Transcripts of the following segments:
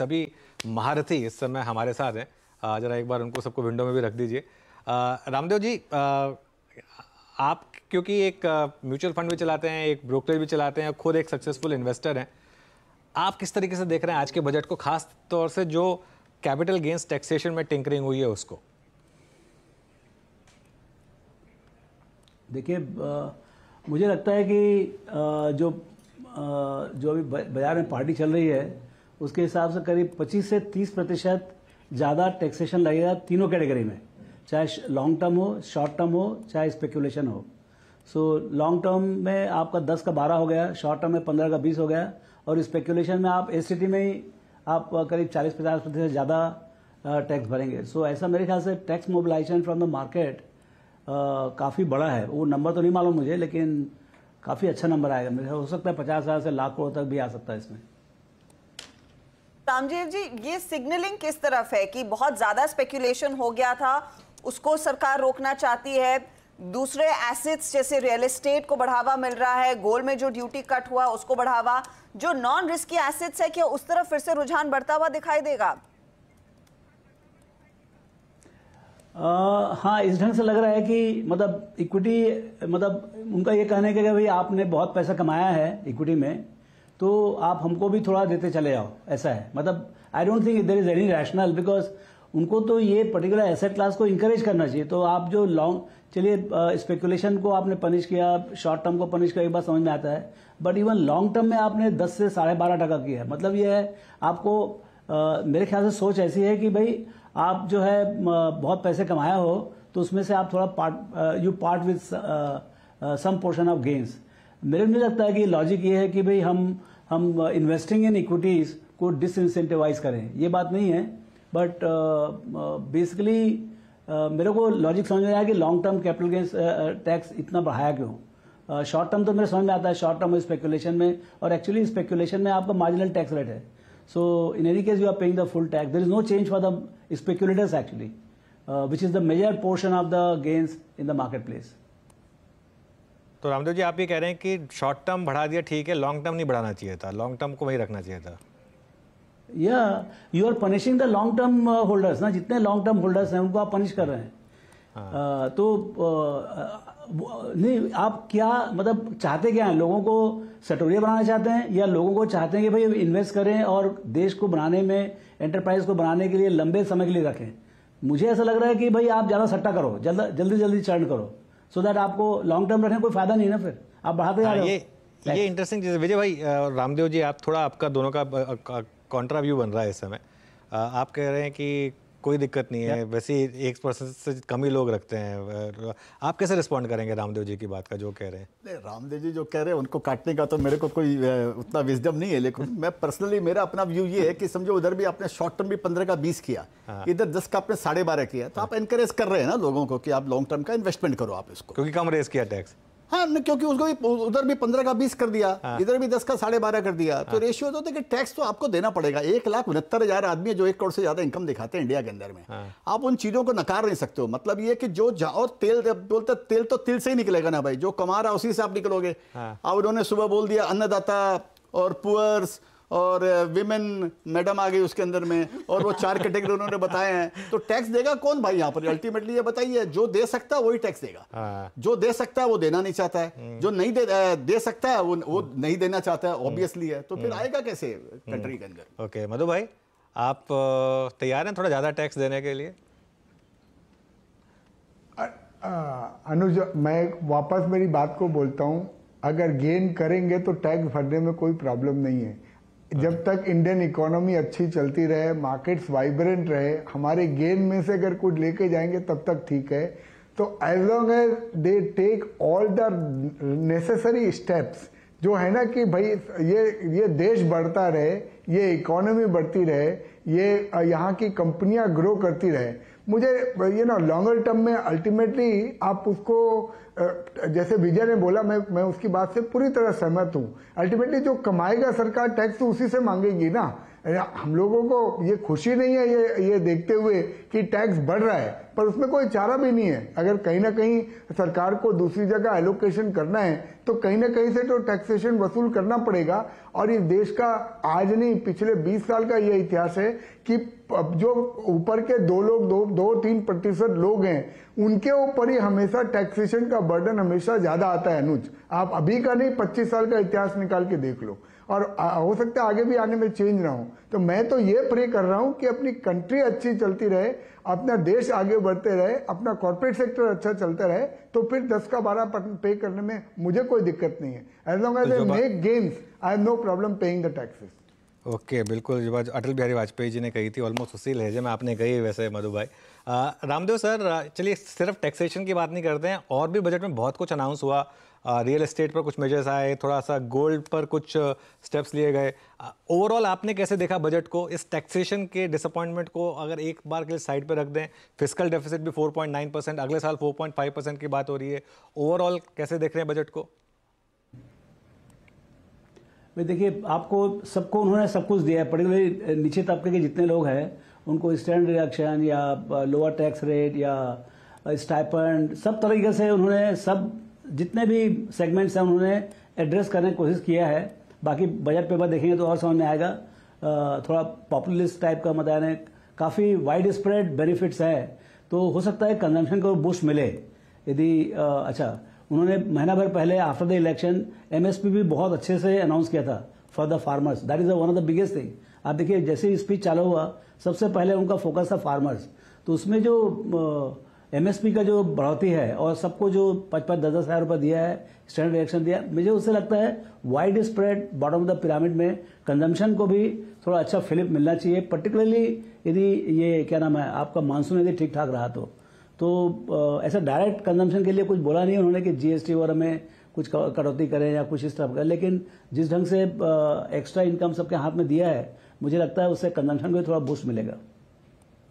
सभी महारथी इस समय हमारे साथ हैं जरा एक बार उनको सबको विंडो में भी रख दीजिए रामदेव जी आप क्योंकि एक म्यूचुअल फंड भी चलाते हैं एक ब्रोकरेज भी चलाते हैं खुद एक सक्सेसफुल इन्वेस्टर हैं आप किस तरीके से देख रहे हैं आज के बजट को खास तौर से जो कैपिटल गेंस टैक्सेशन में टिंकरिंग हुई है उसको देखिए मुझे लगता है कि आ, जो आ, जो अभी बाजार में पार्टी चल रही है उसके हिसाब से करीब 25 से 30 प्रतिशत ज़्यादा टैक्सेशन लगेगा तीनों कैटेगरी में चाहे लॉन्ग टर्म हो शॉर्ट टर्म हो चाहे स्पेकुलेशन हो सो लॉन्ग टर्म में आपका 10 का 12 हो गया शॉर्ट टर्म में 15 का 20 हो गया और स्पेकुलेशन में आप एस में ही आप करीब चालीस पचास प्रतिशत ज़्यादा टैक्स भरेंगे सो so, ऐसा मेरे ख्याल से tax mobilisation from the market काफ़ी बड़ा है वो नंबर तो नहीं मालूम मुझे लेकिन काफ़ी अच्छा नंबर आएगा मेरे हो सकता है पचास हज़ार से लाख करोड़ तक भी आ सकता है इसमें तामजीव जी ये सिग्नलिंग किस तरफ है कि बहुत ज़्यादा स्पेकुलेशन हो गया था उसको सरकार रोकना चाहती है दूसरे एसेट्स जैसे रियल एस्टेट को बढ़ावा मिल रहा है गोल में जो ड्यूटी कट हुआ उसको बढ़ावा जो नॉन रिस्की एसेट्स है क्या उस तरफ फिर से रुझान बढ़ता हुआ दिखाई देगा आ, हाँ इस ढंग से लग रहा है कि मतलब इक्विटी मतलब उनका ये कहने का भाई आपने बहुत पैसा कमाया है इक्विटी में तो आप हमको भी थोड़ा देते चले जाओ ऐसा है मतलब I don't think there is any rational because उनको तो ये पर्टिकुलर एसेट क्लास को इंकरेज करना चाहिए तो आप जो लॉन्ग चलिए स्पेकुलेशन को आपने पनिश किया शॉर्ट टर्म को पनिश किया एक बार समझ में आता है बट इवन लॉन्ग टर्म में आपने 10 से साढ़े बारह टका किया है मतलब ये है आपको आ, मेरे ख्याल से सोच ऐसी है कि भाई आप जो है बहुत पैसे कमाया हो तो उसमें से आप थोड़ा part you part with some portion of gains मेरे को नहीं लगता है कि लॉजिक ये है कि भाई हम हम इन्वेस्टिंग इन इक्विटीज को डिसइंसेंटिवाइज करें ये बात नहीं है but basically uh, uh, uh, मेरे को लॉजिक समझ में आया कि long term capital gains tax इतना बढ़ाया क्यों शॉर्ट टर्म तो मेरे समझ में आता है शॉर्ट टर्म स्पेकुलेशन में और एक्चुअली स्पेकुलेशन में आपका मार्जिनल टैक्स रेट है so in any case you are paying the full tax there is no change for the speculators actually which is the major portion of the gains in the market place तो रामदेव जी आप ये कह रहे हैं कि short term बढ़ा दिया ठीक है लॉन्ग टर्म नहीं बढ़ाना चाहिए था लॉन्ग टर्म को वही रखना चाहिए था या you are punishing the long term holders ना जितने लॉन्ग टर्म होल्डर्स हैं उनको आप पनिश कर रहे हैं हाँ। आ, तो आ, नहीं आप क्या मतलब चाहते क्या हैं लोगों को सटोरिया बनाना चाहते हैं या लोगों को चाहते हैं कि भाई इन्वेस्ट करें और देश को बनाने में एंटरप्राइज को बनाने के लिए लंबे समय के लिए रखें मुझे ऐसा लग रहा है कि भाई आप ज़्यादा सट्टा करो जल्द जल्दी जल्दी चर्न करो सो so दैट आपको लॉन्ग टर्म रखने कोई फायदा नहीं ना फिर आप बढ़ाते जा हाँ, रहे हो ये इंटरेस्टिंग चीज़ विजय भाई और रामदेव जी आप थोड़ा आपका दोनों का कॉन्ट्रा व्यू बन रहा है इस समय आप कह रहे हैं कि कोई दिक्कत नहीं है वैसे एक परसेंट से कम ही लोग रखते हैं आप कैसे रिस्पॉन्ड करेंगे रामदेव जी की बात का जो कह रहे हैं रामदेव जी जो कह रहे हैं उनको काटने का तो मेरे को कोई उतना विजडम नहीं है लेकिन मैं पर्सनली मेरा अपना व्यू ये है कि समझो उधर भी आपने शॉर्ट टर्म भी पंद्रह का बीस किया हाँ। इधर दस का आपने साढ़े बारह किया तो हाँ। आप इंकरेज कर रहे हैं ना लोगों को कि आप लॉन्ग टर्म का इन्वेस्टमेंट करो आप इसको क्योंकि कम रेस किया टैक्स हाँ क्योंकि उसको भी उधर भी पंद्रह का बीस कर दिया हाँ। इधर भी दस का साढ़े बारह कर दिया तो रेशियो हाँ। तो कि टैक्स तो आपको देना पड़ेगा एक लाख उनहत्तर हजार आदमी जो एक करोड़ से ज्यादा इनकम दिखाते हैं इंडिया के अंदर में हाँ। आप उन चीजों को नकार नहीं सकते हो मतलब ये कि जो और तेल बोलते तेल तो तिल से ही निकलेगा ना भाई जो कमा रहा उसी से आप निकलोगे हाँ। अब उन्होंने सुबह बोल दिया अन्नदाता और पुअर्स और विमेन मैडम आ गई उसके अंदर में और वो चार कैटेगरी उन्होंने बताए हैं तो टैक्स देगा कौन भाई यहाँ पर अल्टीमेटली ये बताइए जो दे सकता है वही टैक्स देगा हाँ। जो दे सकता है वो देना नहीं चाहता है हम्म। जो नहीं दे दे सकता है वो वो नहीं देना चाहता है ऑब्वियसली हम्म। है तो फिर हम्म। आएगा कैसे कंट्री के अंदर ओके मधु भाई आप तैयार हैं थोड़ा ज़्यादा टैक्स देने के लिए अनुज मैं वापस मेरी बात को बोलता हूँ अगर गेन करेंगे तो टैक्स भरने में कोई प्रॉब्लम नहीं है जब हाँ। तक इंडियन इकोनॉमी अच्छी चलती रहे मार्केट्स वाइब्रेंट रहे हमारे गेन में से अगर कुछ लेके जाएंगे तब तक ठीक है तो as long as they take all the necessary steps जो है ना कि भाई ये ये देश बढ़ता रहे ये इकोनॉमी बढ़ती रहे ये यहाँ की कंपनियाँ ग्रो करती रहे मुझे यू नो लॉन्गर टर्म में अल्टीमेटली आप उसको जैसे विजय ने बोला मैं मैं उसकी बात से पूरी तरह सहमत हूँ अल्टीमेटली जो कमाएगा सरकार टैक्स तो उसी से मांगेगी ना हम लोगों को ये खुशी नहीं है ये ये देखते हुए कि टैक्स बढ़ रहा है पर उसमें कोई चारा भी नहीं है अगर कहीं ना कहीं सरकार को दूसरी जगह एलोकेशन करना है तो कहीं ना कहीं से तो टैक्सेशन वसूल करना पड़ेगा और इस देश का आज नहीं पिछले 20 साल का ये इतिहास है कि जो ऊपर के दो लोग दो दो तीन प्रतिशत लोग हैं उनके ऊपर ही हमेशा टैक्सेशन का बर्डन हमेशा ज्यादा आता है अनुज आप अभी का नहीं पच्चीस साल का इतिहास निकाल के देख लो और हो सकता है आगे भी आने में चेंज ना हो तो मैं तो ये प्रे कर रहा हूं कि अपनी कंट्री अच्छी चलती रहे अपना देश आगे बढ़ते रहे अपना कॉर्पोरेट सेक्टर अच्छा चलता रहे तो फिर दस का बारह पे करने में मुझे कोई दिक्कत नहीं है as long as I make games I have no problem paying the taxes okay okay, बिल्कुल जो अटल बिहारी वाजपेयी जी ने कही थी ऑलमोस्ट उसी लहजे में आपने कही वैसे मधु भाई रामदेव सर चलिए सिर्फ टैक्सेशन की बात नहीं करते हैं और भी बजट में बहुत कुछ अनाउंस हुआ आ, रियल एस्टेट पर कुछ मेजर्स आए थोड़ा सा गोल्ड पर कुछ स्टेप्स लिए गए ओवरऑल आपने कैसे देखा बजट को इस टैक्सेशन के डिसअपॉइंटमेंट को अगर एक बार के लिए साइड पर रख दें फिजिकल डेफिसिट भी फोर परसेंट अगले साल फोर परसेंट की बात हो रही है ओवरऑल कैसे देख रहे हैं बजट को भाई देखिए आपको सबको उन्होंने सब कुछ दिया है पर्टिकुलरली नीचे तबके के जितने लोग हैं उनको स्टैंड रिडक्शन या लोअर टैक्स रेट या स्टाइपेंड सब तरीके से उन्होंने सब जितने भी सेगमेंट्स हैं उन्होंने एड्रेस करने की कोशिश किया है बाकी बजट पेपर देखेंगे तो और समझ में आएगा थोड़ा पॉपुलिस्ट टाइप का मतलब काफ़ी वाइड स्प्रेड बेनिफिट्स है तो हो सकता है कंजम्पशन को बूस्ट मिले यदि अच्छा उन्होंने महीना भर पहले आफ्टर द इलेक्शन एमएसपी भी बहुत अच्छे से अनाउंस किया था for the farmers that is one of the biggest thing आप देखिए जैसे ही स्पीच चालू हुआ सबसे पहले उनका फोकस था फार्मर्स तो उसमें जो एमएसपी का जो बढ़ोतरी है और सबको जो पाँच पाँच दस दस हज़ार रुपये दिया है स्टैंडर्ड रिएक्शन दिया मुझे उससे लगता है wide spread bottom of the pyramid में कंजम्पशन को भी थोड़ा अच्छा फिलिप मिलना चाहिए पर्टिकुलरली यदि ये क्या नाम है आपका मानसून यदि ठीक ठाक रहा तो तो ऐसा डायरेक्ट कंजम्पशन के लिए कुछ बोला नहीं उन्होंने कि जीएसटी वगैरह में कुछ कटौती करें या कुछ इस तरह का लेकिन जिस ढंग से एक्स्ट्रा इनकम सबके हाथ में दिया है मुझे लगता है उससे कंजम्पशन को थोड़ा बूस्ट मिलेगा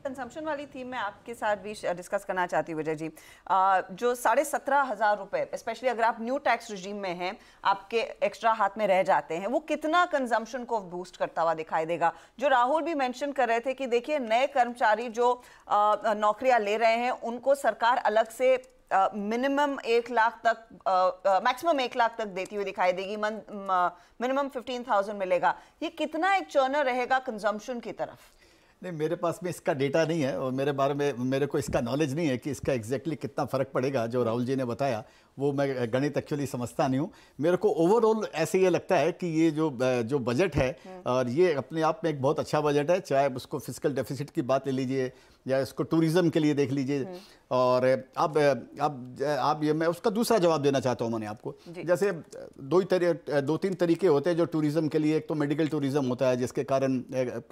कंजम्पशन वाली थीम में आपके साथ भी डिस्कस करना चाहती हूँ विजय जी आ, जो साढ़े सत्रह हज़ार रुपये स्पेशली अगर आप न्यू टैक्स रिजीम में हैं आपके एक्स्ट्रा हाथ में रह जाते हैं वो कितना कंजम्पशन को बूस्ट करता हुआ दिखाई देगा जो राहुल भी मैंशन कर रहे थे कि देखिए नए कर्मचारी जो नौकरियाँ ले रहे हैं उनको सरकार अलग से मिनिमम एक लाख तक मैक्सिमम एक लाख तक देती हुई दिखाई देगी मिनिमम फिफ्टीन थाउजेंड मिलेगा ये कितना एक चर्नर रहेगा कंजम्पशन की तरफ नहीं मेरे पास में इसका डेटा नहीं है और मेरे बारे में मेरे को इसका नॉलेज नहीं है कि इसका एग्जैक्टली exactly कितना फ़र्क पड़ेगा जो राहुल जी ने बताया वो मैं गणित एक्चुअली समझता नहीं हूँ मेरे को ओवरऑल ऐसे ये लगता है कि ये जो जो बजट है हम्म। और ये अपने आप में एक बहुत अच्छा बजट है चाहे उसको फिजिकल डेफिसिट की बात ले लीजिए या इसको टूरिज़्म के लिए देख लीजिए हम्म। और अब अब आप ये मैं उसका दूसरा जवाब देना चाहता हूँ मैंने आपको जैसे दो ही दो तीन तरीके होते हैं जो टूरिज़्म के लिए एक तो मेडिकल टूरिज़्म होता है जिसके कारण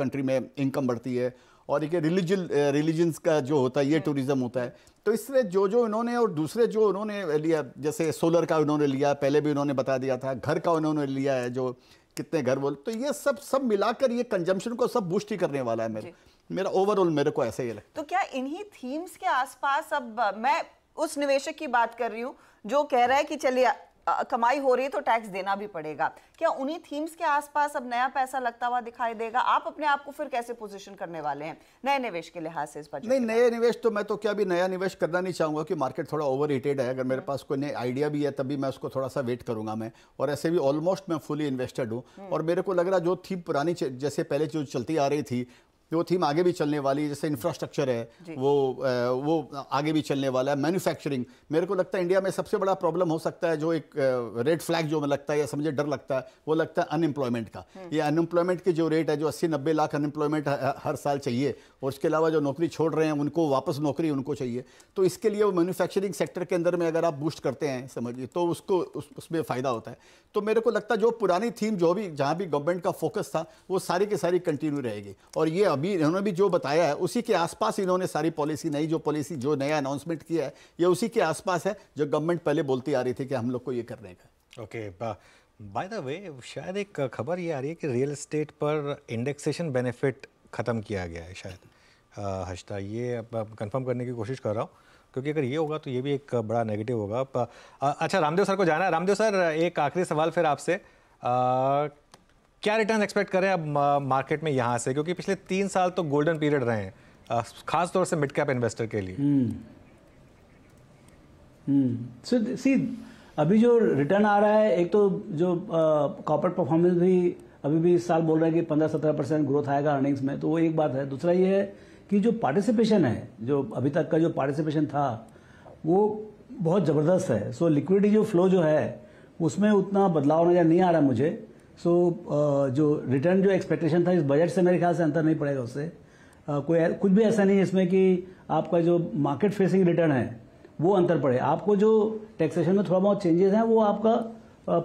कंट्री में इनकम बढ़ती है और एक रिलीजन रिलीजन्स का जो होता है ये टूरिज़्म होता है तो इससे जो जो इन्होंने और दूसरे जो उन्होंने लिया जैसे सोलर का उन्होंने लिया पहले भी उन्होंने बता दिया था घर का उन्होंने लिया है जो कितने घर बोल तो ये सब सब मिलाकर ये कंजम्पशन को सब बूस्ट ही करने वाला है मेरे मेरा ओवरऑल मेरे को ऐसे ही लगता तो क्या इन्हीं थीम्स के आसपास अब मैं उस निवेशक की बात कर रही हूँ जो कह रहा है कि चलिए कमाई हो रही है तो टैक्स देना भी पड़ेगा क्या उन्हीं थीम्स के आसपास अब नया पैसा लगता हुआ दिखाई देगा आप अपने आप को फिर कैसे पोजीशन करने वाले हैं नए निवेश के लिहाज से इस बजट नहीं नए निवेश तो मैं तो क्या भी नया निवेश करना नहीं चाहूंगा कि मार्केट थोड़ा ओवर है अगर मेरे पास कोई नया आइडिया भी है तभी मैं उसको थोड़ा सा वेट करूंगा मैं और ऐसे भी ऑलमोस्ट मैं फुली इन्वेस्टेड हूँ हम्म। और मेरे को लग रहा जो थीम पुरानी जैसे पहले जो चलती आ रही थी जो थीम आगे भी चलने वाली है जैसे इंफ्रास्ट्रक्चर है वो वो आगे भी चलने वाला है मैन्युफैक्चरिंग मेरे को लगता है इंडिया में सबसे बड़ा प्रॉब्लम हो सकता है जो एक रेड फ्लैग जो मैं लगता है या समझे डर लगता है वो लगता है अनएम्प्लॉयमेंट का हम्म। ये अनएम्प्लॉयमेंट की जो रेट है जो अस्सी नब्बे लाख अनएम्प्लॉयमेंट हर साल चाहिए और उसके अलावा जो नौकरी छोड़ रहे हैं उनको वापस नौकरी उनको चाहिए तो इसके लिए वो मैनुफैक्चरिंग सेक्टर के अंदर में अगर आप बूस्ट करते हैं समझिए तो उसको उसमें फ़ायदा होता है तो मेरे को लगता है जो पुरानी थीम जो भी जहाँ भी गवर्नमेंट का फोकस था वो सारी की सारी कंटिन्यू रहेगी और ये अभी इन्होंने भी जो बताया है उसी के आसपास इन्होंने सारी पॉलिसी नई जो पॉलिसी जो नया अनाउंसमेंट किया है ये उसी के आसपास है जो गवर्नमेंट पहले बोलती आ रही थी कि हम लोग को ये करने का ओके बाय द वे शायद एक खबर ये आ रही है कि रियल इस्टेट पर इंडेक्सेशन बेनिफिट ख़त्म किया गया है शायद हशता ये कन्फर्म करने की कोशिश कर रहा हूँ क्योंकि अगर ये होगा तो ये भी एक बड़ा नेगेटिव होगा अच्छा रामदेव सर को जाना है रामदेव सर एक आखिरी सवाल फिर आपसे क्या रिटर्न एक्सपेक्ट करें अब मार्केट में यहाँ से क्योंकि पिछले तीन साल तो गोल्डन पीरियड रहे हैं खास तौर से मिड कैप इन्वेस्टर के लिए सो हम्म। सी हम्म। अभी जो रिटर्न आ रहा है एक तो जो कॉपर परफॉर्मेंस भी अभी भी इस साल बोल रहे हैं कि पंद्रह सत्रह परसेंट ग्रोथ आएगा अर्निंग्स में तो वो एक बात है दूसरा ये है कि जो पार्टिसिपेशन है जो अभी तक का जो पार्टिसिपेशन था वो बहुत ज़बरदस्त है सो लिक्विडिटी जो फ्लो जो है उसमें उतना बदलाव नज़र नहीं आ रहा मुझे सो so, uh, जो रिटर्न जो एक्सपेक्टेशन था इस बजट से मेरे ख्याल से अंतर नहीं पड़ेगा उससे uh, कोई कुछ भी ऐसा नहीं है इसमें कि आपका जो मार्केट फेसिंग रिटर्न है वो अंतर पड़े आपको जो टैक्सेशन में थोड़ा बहुत चेंजेस हैं वो आपका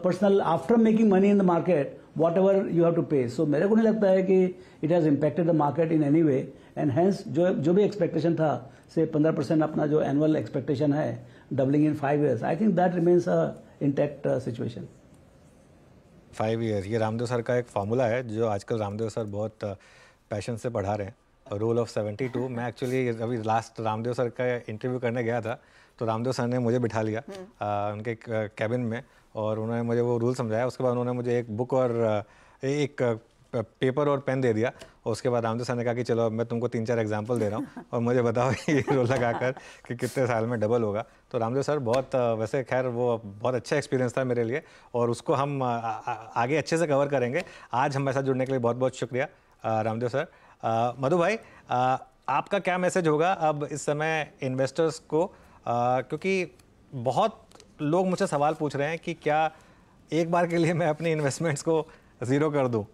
personal after making money in the market whatever you have to pay so मेरे को नहीं लगता है कि it has impacted the market in any way and hence जो जो भी एक्सपेक्टेशन था से पंद्रह परसेंट अपना जो एनुअल एक्सपेक्टेशन है doubling in five years I think that remains a intact situation five years ये रामदेव सर का एक फार्मूला है जो आजकल रामदेव सर बहुत पैशन uh, से पढ़ा रहे हैं रूल ऑफ सेवेंटी टू मैं एक्चुअली अभी लास्ट रामदेव सर का इंटरव्यू करने गया था तो रामदेव सर ने मुझे बिठा लिया आ, हम्म। uh, उनके कैबिन uh, में और उन्होंने मुझे वो रूल समझाया उसके बाद उन्होंने मुझे एक बुक और एक पेपर और पेन दे दिया और उसके बाद रामदेव सर ने कहा कि चलो अब मैं तुमको तीन चार एग्जाम्पल दे रहा हूँ और मुझे बताओ ये रोल लगा कर कि कितने साल में डबल होगा तो रामदेव सर बहुत वैसे खैर वो बहुत अच्छा एक्सपीरियंस था मेरे लिए और उसको हम आगे अच्छे से कवर करेंगे आज हमारे साथ जुड़ने के लिए बहुत बहुत शुक्रिया रामदेव सर मधु भाई आपका क्या मैसेज होगा अब इस समय इन्वेस्टर्स को क्योंकि बहुत लोग मुझसे सवाल पूछ रहे हैं कि क्या एक बार के लिए मैं अपनी इन्वेस्टमेंट्स को ज़ीरो कर दूँ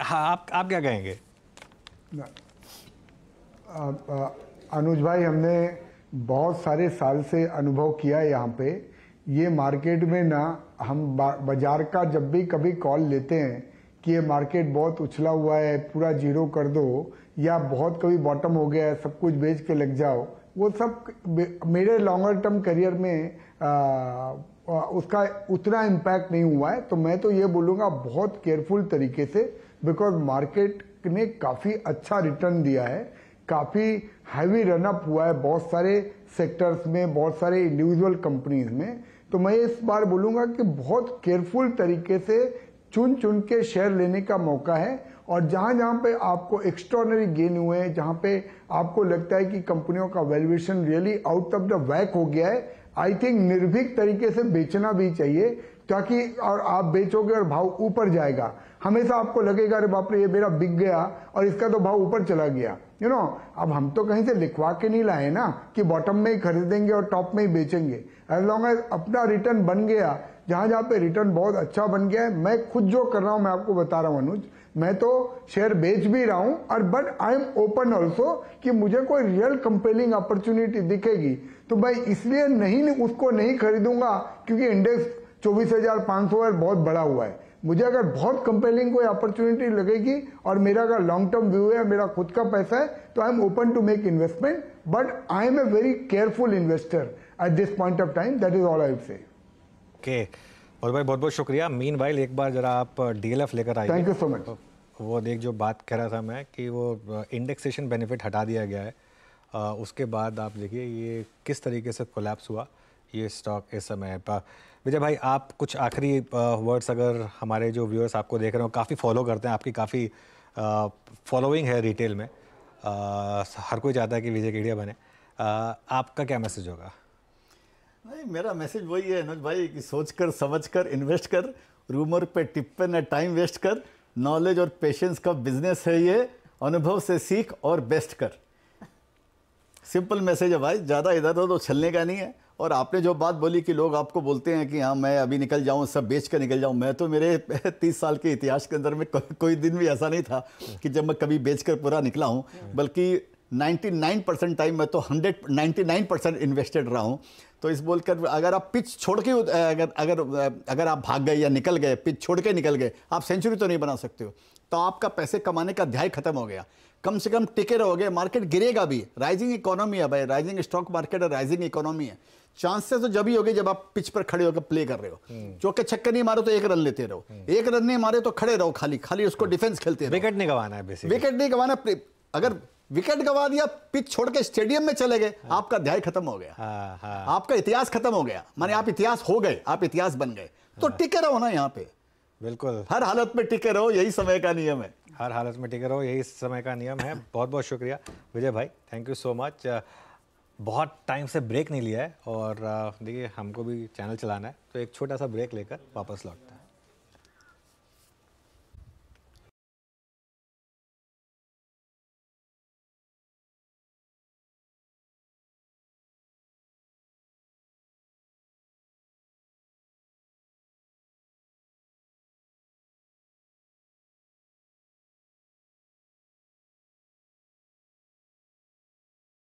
हाँ आप आप क्या कहेंगे अनुज भाई हमने बहुत सारे साल से अनुभव किया है यहाँ पे ये मार्केट में ना हम बाजार का जब भी कभी कॉल लेते हैं कि ये मार्केट बहुत उछला हुआ है पूरा जीरो कर दो या बहुत कभी बॉटम हो गया है सब कुछ बेच के लग जाओ वो सब मेरे लॉन्गर टर्म करियर में आ, उसका उतना इम्पैक्ट नहीं हुआ है तो मैं तो ये बोलूँगा बहुत केयरफुल तरीके से बिकॉज मार्केट ने काफ़ी अच्छा रिटर्न दिया है काफ़ी हैवी रनअप हुआ है बहुत सारे सेक्टर्स में बहुत सारे इंडिविजुअल कंपनीज में तो मैं इस बार बोलूँगा कि बहुत केयरफुल तरीके से चुन चुन के शेयर लेने का मौका है और जहाँ जहाँ पे आपको एक्स्ट्रॉनरी गेन हुए हैं जहाँ पे आपको लगता है कि कंपनियों का valuation really out of the whack हो गया है आई थिंक निर्भीक तरीके से बेचना भी चाहिए ताकि और आप बेचोगे और भाव ऊपर जाएगा हमेशा आपको लगेगा अरे बाप रे ये मेरा बिक गया और इसका तो भाव ऊपर चला गया यू you नो know, अब हम तो कहीं से लिखवा के नहीं लाए ना कि बॉटम में ही खरीदेंगे और टॉप में ही बेचेंगे एज लॉन्ग एज अपना रिटर्न बन गया जहां जहां पे रिटर्न बहुत अच्छा बन गया है मैं खुद जो कर रहा हूं मैं आपको बता रहा हूं अनुज मैं तो शेयर बेच भी रहा हूं और but I am open also कि मुझे कोई रियल कंपेलिंग अपॉर्चुनिटी दिखेगी तो मैं इसलिए नहीं उसको नहीं खरीदूंगा क्योंकि इंडेक्स चौबीस हजार पाँच सौ बहुत बड़ा हुआ है मुझे अगर बहुत कंपेलिंग कोई अपॉर्चुनिटी लगेगी और मेरा अगर लॉन्ग टर्म व्यू है मेरा खुद का पैसा है तो I am open to make investment but I am a very careful investor at this point of time that is all I say okay और भाई बहुत बहुत शुक्रिया मीन वाइल एक बार जरा आप डीएलएफ uh, लेकर आइए थैंक यू सो मच वो देख जो बात कह रहा था मैं कि वो इंडेक्सेशन uh, बेनिफिट हटा दिया गया है आ, uh, उसके बाद आप देखिए ये किस तरीके से कोलैप्स हुआ ये स्टॉक इस समय पर विजय भाई आप कुछ आखिरी वर्ड्स अगर हमारे जो व्यूअर्स आपको देख रहे हो काफ़ी फॉलो करते हैं आपकी काफ़ी फॉलोइंग है रिटेल में आ, हर कोई चाहता है कि विजय केडिया बने आ, आपका क्या मैसेज होगा नहीं मेरा मैसेज वही है अनुज भाई कि सोच कर समझ कर इन्वेस्ट कर रूमर पे टिप्पण या टाइम वेस्ट कर नॉलेज और पेशेंस का बिजनेस है ये अनुभव से सीख और बेस्ट कर सिंपल मैसेज है भाई ज़्यादा इधर उधर तो छलने का नहीं है और आपने जो बात बोली कि लोग आपको बोलते हैं कि हाँ मैं अभी निकल जाऊँ सब बेच कर निकल जाऊँ मैं तो मेरे तीस साल के इतिहास के अंदर में को, कोई दिन भी ऐसा नहीं था कि जब मैं कभी बेच कर पूरा निकला हूँ बल्कि 99 परसेंट टाइम मैं तो नाइन्टी नाइन परसेंट इन्वेस्टेड रहा हूँ तो इस बोलकर अगर आप पिच छोड़ के अगर अगर अगर आप भाग गए या निकल गए पिच छोड़ के निकल गए आप सेंचुरी तो नहीं बना सकते हो तो आपका पैसे कमाने का अध्याय खत्म हो गया कम से कम टिके रहोगे मार्केट गिरेगा भी राइजिंग इकोनॉमी है भाई राइजिंग स्टॉक मार्केट है राइजिंग इकोनॉमी है चांसेस तो जब ही होगी जब आप पिच पर खड़े होकर प्ले कर रहे हो हम्म। चौके छक्के नहीं मारो तो एक रन लेते रहो हम्म। एक रन नहीं मारे तो खड़े रहो खाली खाली उसको डिफेंस हम्म। खेलते रहो विकेट नहीं गवाना है विकेट नहीं गवाना अगर विकेट गवा दिया पिच छोड़ के स्टेडियम में चले गए हाँ। आपका अध्याय खत्म हो गया हाँ, हाँ। आपका इतिहास खत्म हो गया माने आप इतिहास हो गए आप इतिहास बन गए तो टिके रहो ना यहाँ पे बिल्कुल हर हालत में टिके रहो यही समय का नियम है हर हालत में टिके रहो यही समय का नियम है बहुत बहुत शुक्रिया विजय भाई थैंक यू सो मच बहुत टाइम से ब्रेक नहीं लिया है और देखिए हमको भी चैनल चलाना है तो एक छोटा सा ब्रेक लेकर वापस लौटते हैं